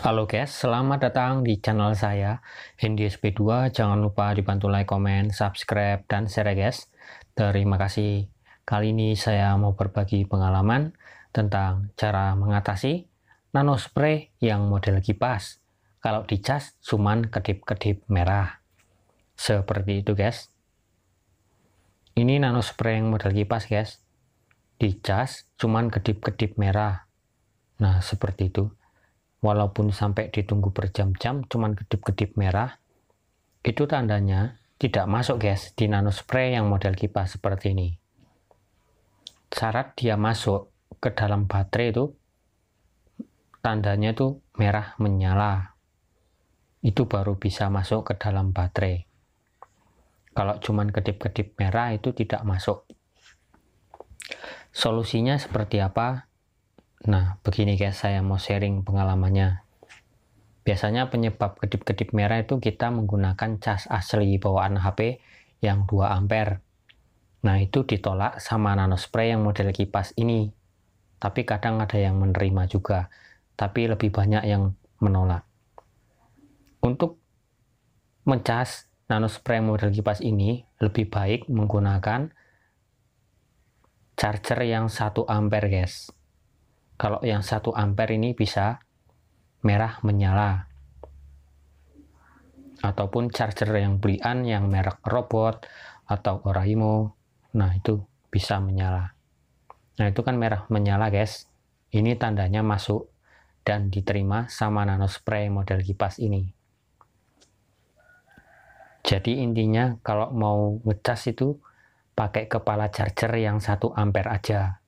Halo guys, selamat datang di channel saya Hendy SP2. Jangan lupa dibantu like, comment, subscribe, dan share ya guys. Terima kasih. Kali ini saya mau berbagi pengalaman tentang cara mengatasi nano spray yang model kipas. Kalau dicas cuman kedip-kedip merah. Seperti itu guys. Ini nano spray yang model kipas guys. Dicas cuman kedip-kedip merah. Nah, seperti itu walaupun sampai ditunggu berjam-jam cuman kedip-kedip merah, itu tandanya tidak masuk guys di nano spray yang model kipas seperti ini. Syarat dia masuk ke dalam baterai itu tandanya itu merah menyala. Itu baru bisa masuk ke dalam baterai. Kalau cuman kedip-kedip merah itu tidak masuk. Solusinya seperti apa? Nah, begini guys, saya mau sharing pengalamannya. Biasanya penyebab kedip-kedip merah itu kita menggunakan cas asli bawaan HP yang 2 ampere. Nah, itu ditolak sama nano spray yang model kipas ini. Tapi kadang ada yang menerima juga, tapi lebih banyak yang menolak. Untuk mencas nano spray model kipas ini, lebih baik menggunakan charger yang 1 ampere, guys kalau yang satu ampere ini bisa merah menyala ataupun charger yang belian yang merek robot atau Oraimo nah itu bisa menyala nah itu kan merah menyala guys ini tandanya masuk dan diterima sama nano spray model kipas ini jadi intinya kalau mau ngecas itu pakai kepala charger yang satu ampere aja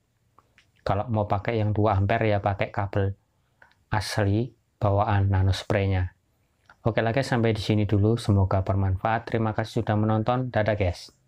kalau mau pakai yang 2 ampere ya pakai kabel asli bawaan nano spraynya. Oke lah guys, sampai di sini dulu. Semoga bermanfaat. Terima kasih sudah menonton. Dadah guys.